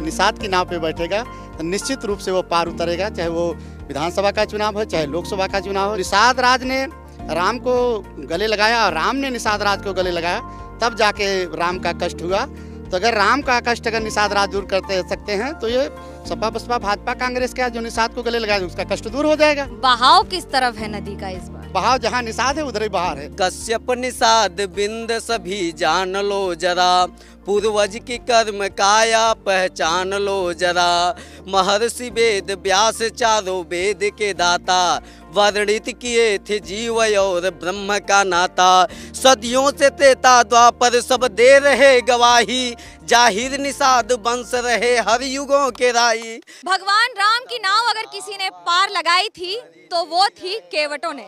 तो निषाद की नाव पे बैठेगा तो निश्चित रूप से वो पार उतरेगा चाहे वो विधानसभा का चुनाव हो चाहे लोकसभा का चुनाव हो निषाद राज ने राम को गले लगाया और राम ने निषाद राज को गले लगाया तब जाके राम का कष्ट हुआ तो अगर राम का कष्ट अगर निषाद राज दूर करते सकते हैं तो ये सपा बसपा भाजपा कांग्रेस का जो निषाद को गले लगाया उसका कष्ट दूर हो जाएगा बहाव किस तरफ है नदी का इस बार बहाव जहाँ निषाद है उधर ही बहार है कश्यप निषाद बिंद सभी जान लो जरा पूर्वज की कर्म काया पहचान लो जरा महर्षि वेद व्यास चारों वेद के दाता वर्णित किए थे जीव और ब्रह्म का नाता सदियों से तेता द्वापर सब दे रहे गवाही जाहिर निषाद बंस रहे हर युगों के राई भगवान राम की नाव अगर किसी ने पार लगाई थी तो वो थी केवटो ने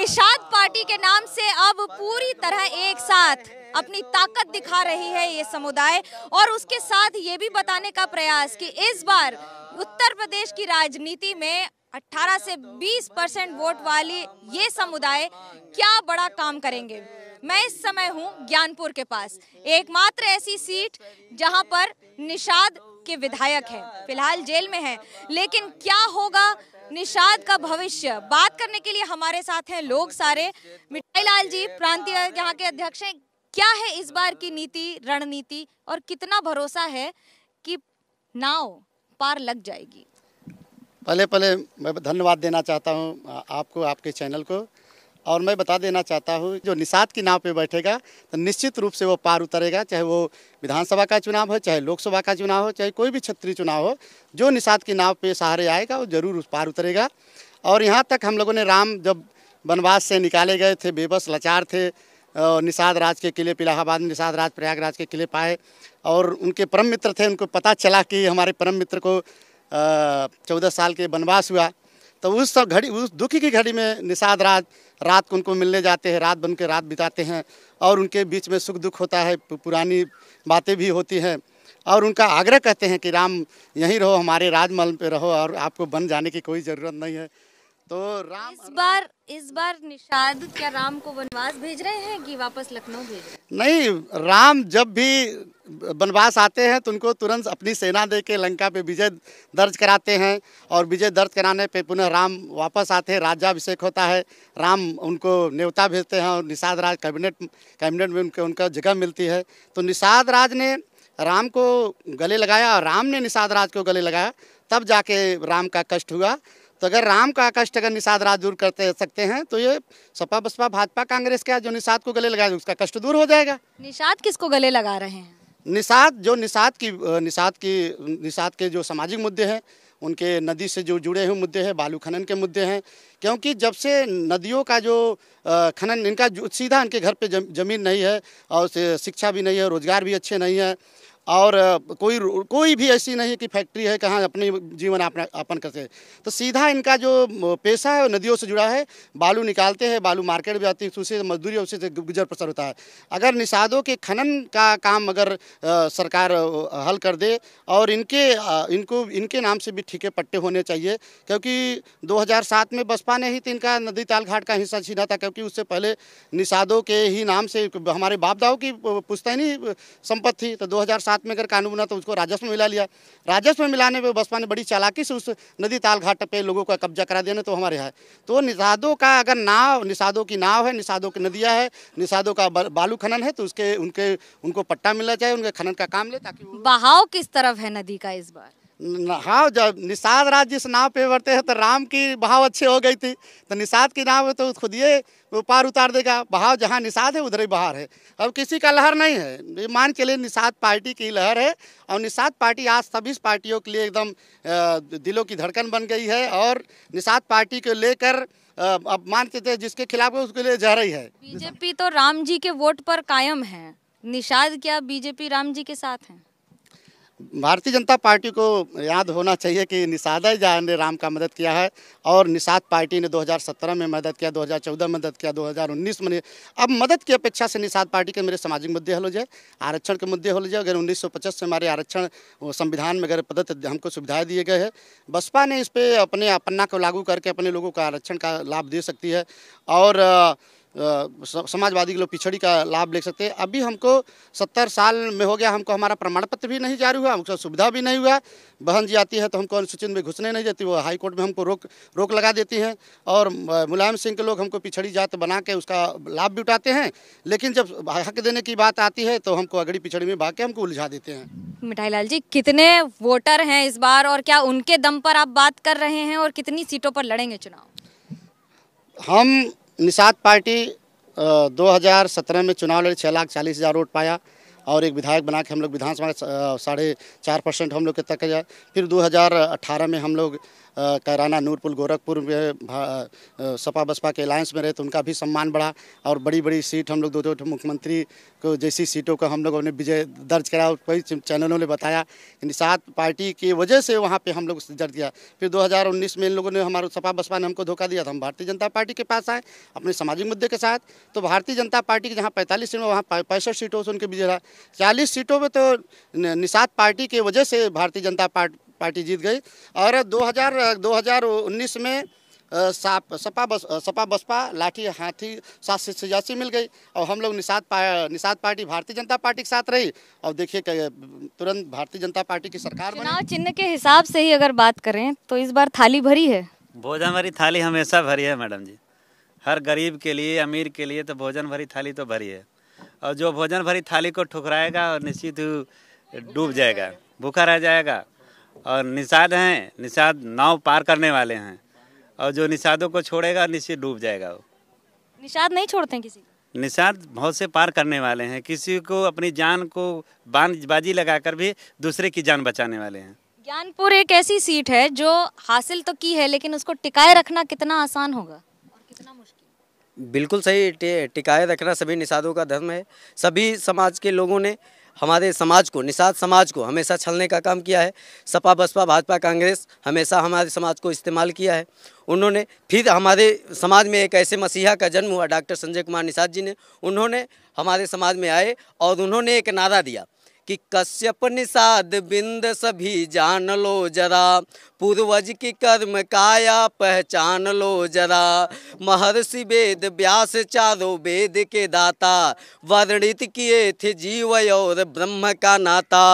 निषाद पार्टी के नाम से अब पूरी तरह एक साथ अपनी ताकत दिखा रही है ये समुदाय और उसके साथ ये भी बताने का प्रयास कि इस बार उत्तर प्रदेश की राजनीति में 18 से 20 परसेंट वोट वाली ये समुदाय क्या बड़ा काम करेंगे मैं इस समय हूँ ज्ञानपुर के पास एकमात्र ऐसी सीट जहाँ पर निषाद के विधायक हैं फिलहाल जेल में हैं लेकिन क्या होगा निषाद का भविष्य बात करने के लिए हमारे साथ हैं लोग सारे मिठाई लाल जी प्रांतीय यहाँ के अध्यक्ष हैं क्या है इस बार की नीति रणनीति और कितना भरोसा है कि नाव पार लग जाएगी पहले पहले मैं धन्यवाद देना चाहता हूँ आपको आपके चैनल को और मैं बता देना चाहता हूँ जो निषाद की नाव पे बैठेगा तो निश्चित रूप से वो पार उतरेगा चाहे वो विधानसभा का चुनाव हो चाहे लोकसभा का चुनाव हो चाहे कोई भी क्षेत्रीय चुनाव हो जो निषाद की नाव पे सहारे आएगा वो जरूर उस पार उतरेगा और यहाँ तक हम लोगों ने राम जब वनवास से निकाले गए थे बेबस लाचार थे निषाद राज के किले इलाहाबाद में निषाद राज प्रयागराज के किले पाए और उनके परम मित्र थे उनको पता चला कि हमारे परम मित्र को चौदह साल के वनवास हुआ तो उस सब घड़ी उस दुखी की घड़ी में निषाद राज रात को उनको मिलने जाते हैं रात बन के रात बिताते हैं और उनके बीच में सुख दुख होता है पुरानी बातें भी होती हैं और उनका आग्रह कहते हैं कि राम यहीं रहो हमारे राजमहल पे रहो और आपको बन जाने की कोई ज़रूरत नहीं है तो राम इस बार इस बार निषाद क्या राम को वनवास भेज रहे हैं कि वापस लखनऊ भेज रहे हैं नहीं राम जब भी वनवास आते हैं तो उनको तुरंत अपनी सेना दे के लंका पे विजय दर्ज कराते हैं और विजय दर्ज कराने पे पुनः राम वापस आते हैं राज्याभिषेक होता है राम उनको नेवता भेजते हैं और निषाद राज कैबिनेट कैबिनेट में उनके उनका जगह मिलती है तो निषाद राज ने राम को गले लगाया और राम ने निषाद राज को गले लगाया तब जाके राम का कष्ट हुआ तो अगर राम का कष्ट अगर निषाद राज दूर करते सकते हैं तो ये सपा बसपा भाजपा कांग्रेस का जो निषाद को गले लगाएगा उसका कष्ट दूर हो जाएगा निषाद किसको गले लगा रहे हैं निषाद जो निषाद की निषाद की निषाद के जो सामाजिक मुद्दे हैं उनके नदी से जो जुड़े हुए मुद्दे हैं बालू खनन के मुद्दे हैं क्योंकि जब से नदियों का जो खनन इनका सीधा इनके घर पे जमीन नहीं है और शिक्षा भी नहीं है रोज़गार भी अच्छे नहीं है और कोई कोई भी ऐसी नहीं कि फैक्ट्री है कहाँ अपने जीवन अपन करते हैं तो सीधा इनका जो पेशा है नदियों से जुड़ा है बालू निकालते हैं बालू मार्केट भी जाती है उसी मजदूरी उसी से गुजर बसर होता है अगर निषादों के खनन का काम अगर सरकार हल कर दे और इनके इनको इनके नाम से भी ठीके पट्टे होने चाहिए क्योंकि दो में बसपा ने ही तो इनका नदी ताल घाट का हिस्सा छीना था क्योंकि उससे पहले निषादों के ही नाम से हमारे बाप दाओ की पुस्तैनी संपत्ति थी तो दो हाथ में अगर कानून बना तो उसको राजस्व में मिला लिया राजस्व में मिलाने पर बसपा ने बड़ी चालाकी से उस नदी ताल घाट पर लोगों का कब्जा करा देना तो हमारे यहाँ तो निषादों का अगर नाव निषादों की नाव है निषादों की नदियाँ है निषादों का बालू खनन है तो उसके उनके उनको पट्टा मिलना चाहिए उनके खनन का काम ले ताकि बहाव किस तरफ है नदी का इस बार हाँ जब निषाद राज जिस नाव पे बढ़ते हैं तो राम की बहाव अच्छी हो गई थी तो निषाद की नाव तो खुद ये पार उतार देगा बहाव जहाँ निषाद है उधर ही बाहर है अब किसी का लहर नहीं है ये मान के लिए निषाद पार्टी की लहर है और निषाद पार्टी आज सभी पार्टियों के लिए एकदम दिलों की धड़कन बन गई है और निषाद पार्टी को लेकर अब मान के जिसके खिलाफ है उसके लिए जह रही है बीजेपी तो राम जी के वोट पर कायम है निषाद क्या बीजेपी राम जी के साथ है भारतीय जनता पार्टी को याद होना चाहिए कि निषादा जहा ने राम का मदद किया है और निषाद पार्टी ने 2017 में मदद किया 2014 में मदद किया 2019 में अब मदद की अपेक्षा से निषाद पार्टी के मेरे सामाजिक मुद्दे हल हो जाए आरक्षण के मुद्दे हल हो जाए अगर उन्नीस से हमारे आरक्षण संविधान में अगर पदत हमको सुविधाएँ दिए गए हैं बसपा ने इस पर अपने अपना को लागू करके अपने लोगों को आरक्षण का लाभ दे सकती है और समाजवादी के लोग पिछड़ी का लाभ ले सकते हैं अभी हमको सत्तर साल में हो गया हमको हमारा प्रमाण पत्र भी नहीं जारी हुआ हमको सुविधा भी नहीं हुआ बहन जी आती है तो हमको अनुसूचित में घुसने नहीं देती वो हाई कोर्ट में हमको रोक रोक लगा देती हैं और मुलायम सिंह के लोग हमको पिछड़ी जात बना के उसका लाभ भी उठाते हैं लेकिन जब हक देने की बात आती है तो हमको अगड़ी पिछड़ी में भाग के हमको उलझा देते हैं मिठाई लाल जी कितने वोटर हैं इस बार और क्या उनके दम पर आप बात कर रहे हैं और कितनी सीटों पर लड़ेंगे चुनाव हम निषाद पार्टी दो हज़ार सत्रह में चुनाव लड़े छः लाख चालीस हज़ार वोट पाया और एक विधायक बना के हम लोग विधानसभा साढ़े चार परसेंट हम लोग के तक गया फिर 2018 में हम लोग कराना नूरपुर गोरखपुर में सपा बसपा के अलायंस में रहे तो उनका भी सम्मान बढ़ा और बड़ी बड़ी सीट हम लोग दो दो मुख्यमंत्री को जैसी सीटों का हम लोगों ने विजय दर्ज कराया और कई चैनलों ने बताया कि सात पार्टी की वजह से वहाँ पर हम लोग दर्ज किया फिर दो में इन लोगों ने हमारे सपा बसपा ने हमको धोखा दिया था हम भारतीय जनता पार्टी के पास आए अपने सामाजिक मुद्दे के साथ तो भारतीय जनता पार्टी की जहाँ पैंतालीस सीट में वहाँ पैंसठ सीटों से उनके विजय रहा चालीस सीटों में तो निषाद पार्टी के वजह से भारतीय जनता पार्टी पार्टी जीत गई और 2000 2019 में साप सपा बस सपा बसपा लाठी हाथी सात सौ छियासी मिल गई और हम लोग निषाद पा निषाद पार्टी भारतीय जनता पार्टी के साथ रही और देखिए तुरंत भारतीय जनता पार्टी की सरकार चुनाव चिन्ह के हिसाब से ही अगर बात करें तो इस बार थाली भरी है भोजन भरी थाली हमेशा भरी है मैडम जी हर गरीब के लिए अमीर के लिए तो भोजन भरी थाली तो भरी है और जो भोजन भरी थाली को ठुकराएगा और निश्चित डूब जाएगा भूखा रह जाएगा और निषाद हैं निषाद नाव पार करने वाले हैं और जो निषादों को छोड़ेगा निश्चित डूब जाएगा वो निषाद नहीं छोड़ते किसी निषाद बहुत से पार करने वाले हैं किसी को अपनी जान को बाजी लगाकर भी दूसरे की जान बचाने वाले हैं ज्ञानपुर एक ऐसी सीट है जो हासिल तो की है लेकिन उसको टिकाए रखना कितना आसान होगा और कितना मुश्किल बिल्कुल सही टिकाए रखना सभी निषादों का धर्म है सभी समाज के लोगों ने हमारे समाज को निषाद समाज को हमेशा छलने का काम किया है सपा बसपा भाजपा कांग्रेस हमेशा हमारे समाज को इस्तेमाल किया है उन्होंने फिर हमारे समाज में एक ऐसे मसीहा का जन्म हुआ डॉक्टर संजय कुमार निषाद जी ने उन्होंने हमारे समाज में आए और उन्होंने एक नारा दिया कि कश्यप निषाद बिंद सभी जान लो जरा पूर्वज की कर्म काया पहचान लो जरा महर्षि वेद व्यास चारो वेद के दाता वर्णित किए थे जीव और ब्रह्म का नाता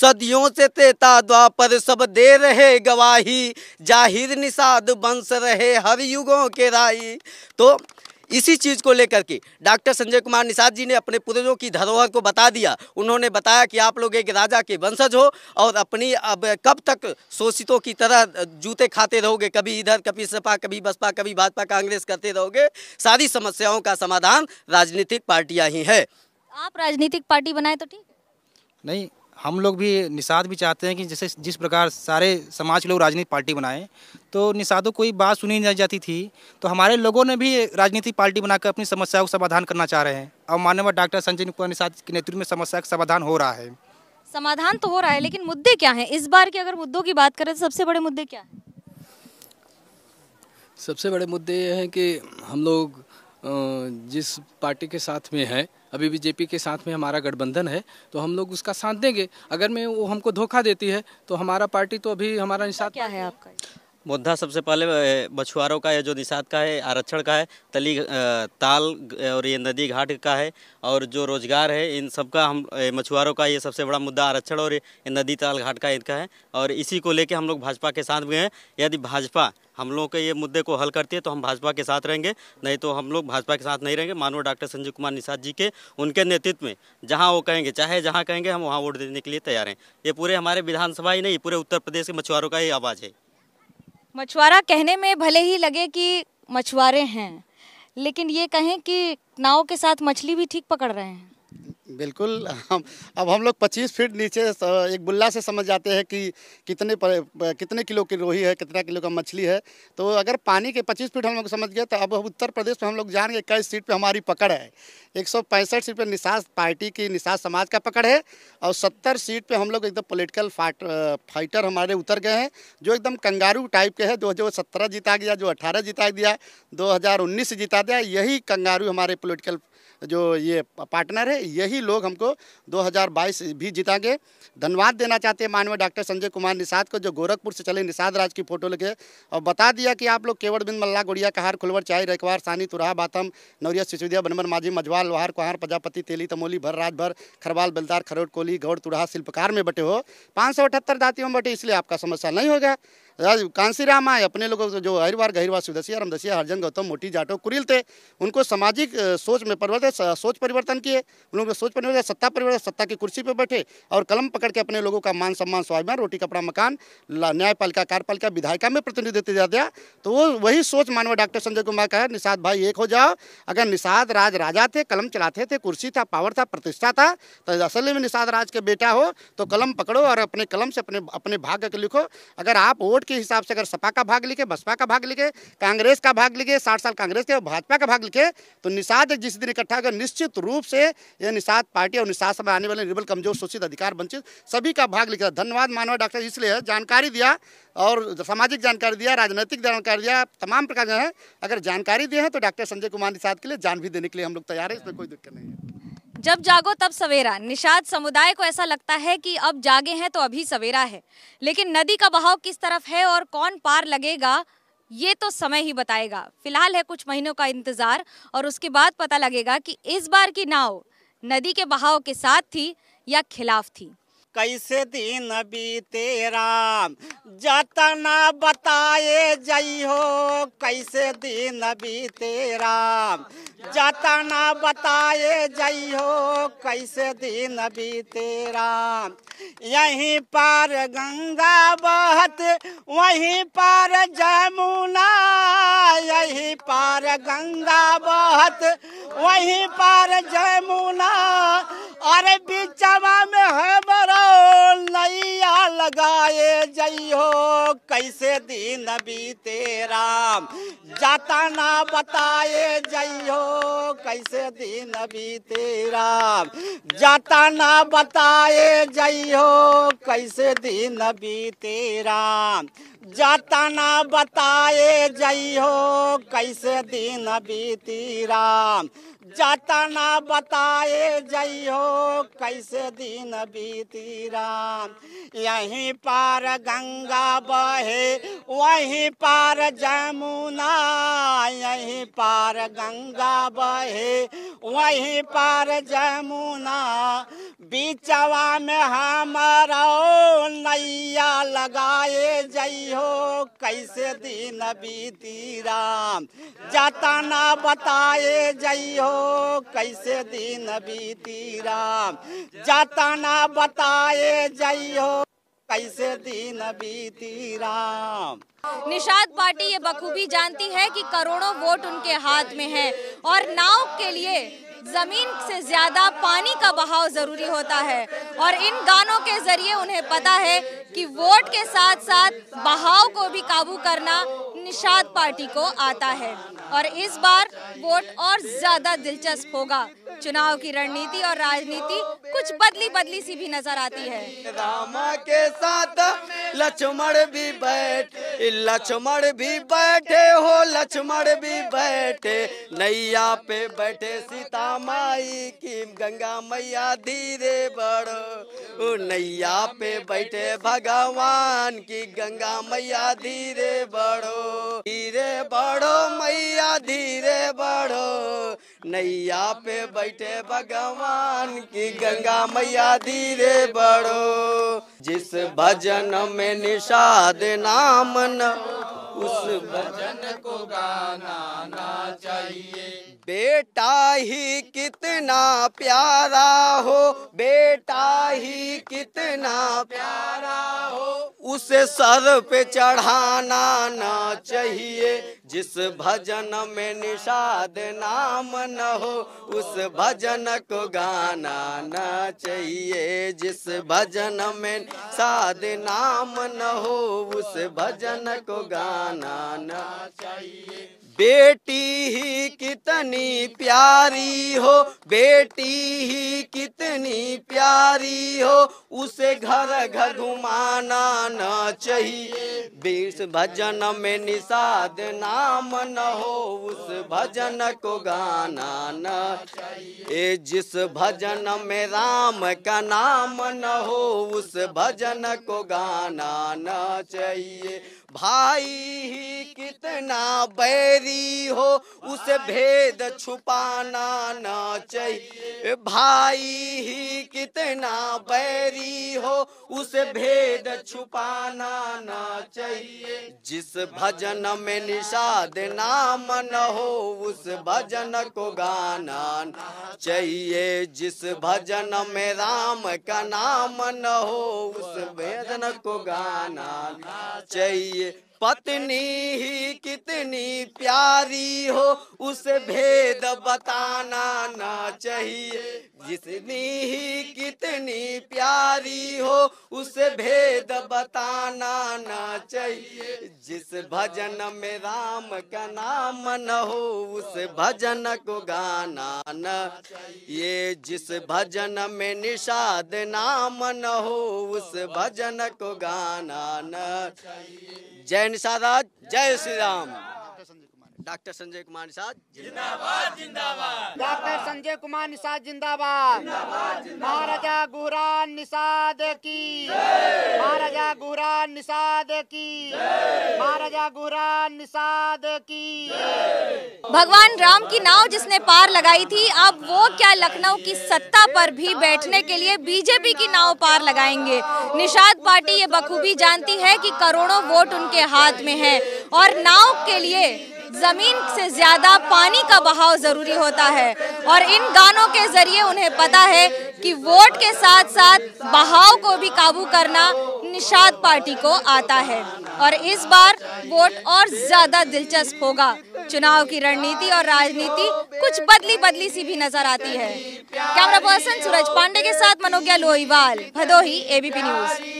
सदियों से तेता द्वापर सब दे रहे गवाही जाहिर निषाद बंश रहे हर युगों के राई तो इसी चीज़ को लेकर के डॉक्टर संजय कुमार निषाद जी ने अपने पुत्रों की धरोहर को बता दिया उन्होंने बताया कि आप लोग एक राजा के वंशज हो और अपनी अब कब तक शोषितों की तरह जूते खाते रहोगे कभी इधर कभी सपा कभी बसपा कभी भाजपा कांग्रेस करते रहोगे सारी समस्याओं का समाधान राजनीतिक पार्टियाँ ही है आप राजनीतिक पार्टी बनाए तो ठीक नहीं हम लोग भी निषाद भी चाहते हैं कि जैसे जिस प्रकार सारे समाज के लोग राजनीतिक पार्टी बनाएं तो निषादों कोई बात सुनी नहीं जाती थी तो हमारे लोगों ने भी राजनीतिक पार्टी बनाकर अपनी समस्याओं का समाधान करना चाह रहे हैं और माननीय डॉक्टर संजय कुमार निषाद के नेतृत्व में समस्या का समाधान हो रहा है समाधान तो हो रहा है लेकिन मुद्दे क्या हैं इस बार के अगर मुद्दों की बात करें तो सबसे बड़े मुद्दे क्या हैं सबसे बड़े मुद्दे ये हैं कि हम लोग जिस पार्टी के साथ में हैं अभी बीजेपी के साथ में हमारा गठबंधन है तो हम लोग उसका साथ देंगे अगर मैं वो हमको धोखा देती है तो हमारा पार्टी तो अभी हमारा निशान क्या है आपका मुद्दा सबसे पहले मछुआरों का है जो निषाद का है आरक्षण का है तली ताल और ये नदी घाट का है और जो रोजगार है इन सब का हम मछुआरों का ये सबसे बड़ा मुद्दा आरक्षण और नदी ताल घाट का इनका है और इसी को लेके हम लोग भाजपा के साथ भी हैं यदि भाजपा हम लोग के ये मुद्दे को हल करती है तो हम भाजपा के साथ रहेंगे नहीं तो हम लोग भाजपा के साथ नहीं रहेंगे मानव डॉक्टर संजीव कुमार निषाद जी के उनके नेतृत्व में जहाँ वो कहेंगे चाहे जहाँ कहेंगे हम वहाँ वोट देने के लिए तैयार हैं ये पूरे हमारे विधानसभा ही नहीं पूरे उत्तर प्रदेश के मछुआरों का ही आवाज़ है मछुआरा कहने में भले ही लगे कि मछुआरे हैं लेकिन ये कहें कि नाव के साथ मछली भी ठीक पकड़ रहे हैं बिल्कुल हम अब हम लोग 25 फीट नीचे एक बुल्ला से समझ जाते हैं कि कितने पर, कितने किलो की रोही है कितना किलो का मछली है तो अगर पानी के 25 फीट हम लोग समझ गए तो अब उत्तर प्रदेश में हम लोग जान गए कई सीट पे हमारी पकड़ है एक सौ पैंसठ सीट पर निशास पार्टी की निशास समाज का पकड़ है और सत्तर सीट पर हम लोग एकदम पोलिटिकल फाइटर हमारे उतर गए हैं जो एकदम कंगारू टाइप के हैं दो जो सत्रह जीता गया जो अट्ठारह जिता दिया दो जीता दिया यही कंगारू हमारे पोलिटिकल जो ये पार्टनर है यही लोग हमको 2022 भी जिताएंगे धन्यवाद देना चाहते हैं माननीय डॉक्टर संजय कुमार निषाद को जो गोरखपुर से चले निषाद राज की फ़ोटो लेके और बता दिया कि आप लोग केवड़ बिंद मल्ला गुड़िया कहार खुलवर चाय रेखवार सानी तुराहा बातम नौरिया सिसोदिया बनमन माझी मझवाल लोहार कुहार प्रजापति तेली तमोली भर राज भर खरवाल बेलदार खरोट कोली गौड़ तुरहा शिल्पकार में बटे हो पाँच सौ अठहत्तर जातियों में बटे इसलिए आपका समस्या नहीं होगा राम आए अपने लोगों जो हरिवार गहिरवार सुदसिया दसिया हरजन गौतम मोटी जाटो कुरिल थे उनको सामाजिक सोच में परिवर्तन सोच परिवर्तन किए उन लोगों सोच परिवर्तन सत्ता परिवर्तन सत्ता की कुर्सी पर बैठे और कलम पकड़ के अपने लोगों का मान सम्मान स्वाभिमान रोटी कपड़ा मकान न्यायपालिका कार्यपालिका विधायिका में प्रतिनिधित्व दिया दिया तो वो वही सोच मानव डॉक्टर संजय कुमार का है निषाद भाई एक हो जाओ अगर निषाद राज राजा थे कलम चलाते थे कुर्सी था पावर था प्रतिष्ठा था तो असल में निषाद राज के बेटा हो तो कलम पकड़ो और अपने कलम से अपने अपने भाग्य के लिखो अगर आप वोट के हिसाब से अगर सपा का भाग लिखे बसपा का भाग लिखे कांग्रेस का भाग लिखे साठ साल कांग्रेस के भाजपा का भाग लिखे तो निषाद जिस दिन इकट्ठा होगा निश्चित रूप से यह निषाद पार्टी और निषाद समय आने वाले निर्बल कमजोर शोषित अधिकार वंचित सभी का भाग लिखा धन्यवाद मानव डॉक्टर इसलिए जानकारी दिया और सामाजिक जानकारी दिया राजनीतिक जानकारी दिया तमाम प्रकार जो है अगर जानकारी दिए हैं तो डॉक्टर संजय कुमार निषाद के लिए जान भी देने के लिए हम लोग तैयार है इसमें कोई दिक्कत नहीं है जब जागो तब सवेरा निषाद समुदाय को ऐसा लगता है कि अब जागे हैं तो अभी सवेरा है लेकिन नदी का बहाव किस तरफ है और कौन पार लगेगा ये तो समय ही बताएगा फिलहाल है कुछ महीनों का इंतज़ार और उसके बाद पता लगेगा कि इस बार की नाव नदी के बहाव के साथ थी या खिलाफ थी कैसे दिन बीते राम जतना बताए जई हो कैसे दिन बीते राम जतना बताए जई हो कैसे दिन बीते राम यहीं पार गंगा बहत वहीं पार जमुना यहीं पार गंगा बहत वहीं पार जमुना अरे बिचवा में है बड़ा नैया लगाए जइहो कैसे दिन बीते राम जाता ना बताए जइहो कैसे दिन बीते राम जाता ना बताए जइहो कैसे दिन बीते राम जतना बताए जई हो कैसे दिन बीती राम जतना बताए जई हो कैसे दिन बीती राम यहीं पार गंगा बहे वहीं पार जमुना यहीं पार गंगा बहे वहीं पार जमुना बीचवा में हमारो नैया लगाए जइहो कैसे दिन बीती राम जताना बताए जइहो कैसे दिन बीती राम जताना बताए जइहो कैसे दिन बीती राम निषाद पार्टी ये बखूबी जानती है कि करोड़ों वोट उनके हाथ में है और नाव के लिए जमीन से ज्यादा पानी का बहाव जरूरी होता है और इन गानों के जरिए उन्हें पता है कि वोट के साथ साथ बहाव को भी काबू करना निषाद पार्टी को आता है और इस बार वोट और ज्यादा दिलचस्प होगा चुनाव की रणनीति और राजनीति कुछ बदली बदली सी भी नजर आती है रामा के साथ लक्ष्मण भी बैठे लक्ष्मण भी बैठे हो लक्ष्मण भी बैठे नैया पे बैठे सीता माई की गंगा मैया धीरे बढ़ो नैया पे बैठे भगवान की गंगा मैया धीरे बढ़ो धीरे बढ़ो मैया धीरे बढ़ो नैया पे बैठे भगवान की गंगा मैया धीरे बढ़ो जिस भजन में निषाद नाम न उस भजन बेटा ही कितना प्यारा हो बेटा ही कितना प्यारा हो उसे सर पे चढ़ाना ना चाहिए जिस भजन में निषाद नाम न हो उस भजन को गाना ना चाहिए जिस भजन में साध नाम न हो उस भजन को गाना ना चाहिए बेटी ही कितनी प्यारी हो बेटी ही कितनी प्यारी हो उसे घर घर घुमाना न चाहिए बीस भजन में निषाद नाम न हो उस भजन को गाना न चाहिए जिस भजन में राम का नाम न हो उस भजन को गाना न चाहिए भाई ही कितना बैरी हो उसे भेद छुपाना ना चाहिए भाई ही कितना बैरी हो उसे भेद छुपाना ना चाहिए जिस भजन में निषाद नाम न हो उस भजन को गाना चाहिए जिस भजन में राम का नाम न हो उस भजन को गाना चाहिए लिए पत्नी ही कितनी प्यारी हो उसे भेद बताना ना चाहिए जितनी ही कितनी प्यारी हो उसे भेद बताना ना चाहिए जिस भजन में राम का नाम न हो उस भजन को गाना न ये जिस भजन में निषाद नाम न हो उस भजन को गाना न जय सादात जय श्री राम डॉक्टर संजय कुमार निषाद जिंदाबाद जिंदाबाद डॉक्टर संजय कुमार निषाद जिंदाबाद महाराजा गुहरान निषाद की महाराजा गुहरान निषाद की महाराजा गुहरान निषाद की भगवान राम की नाव जिसने पार लगाई थी अब वो क्या लखनऊ की सत्ता पर भी बैठने के लिए बीजेपी की नाव पार लगाएंगे निषाद पार्टी ये बखूबी जानती है कि करोड़ों वोट उनके हाथ में है और नाव के लिए ज़मीन से ज़्यादा पानी का बहाव ज़रूरी होता है और इन गानों के ज़रिए उन्हें पता है कि वोट के साथ साथ बहाव को भी काबू करना निषाद पार्टी को आता है और इस बार वोट और ज़्यादा दिलचस्प होगा चुनाव की रणनीति और राजनीति कुछ बदली बदली सी भी नजर आती है कैमरा पर्सन सूरज पांडे के साथ मनोज्ञा लोहीवाल भदोही एबीपी न्यूज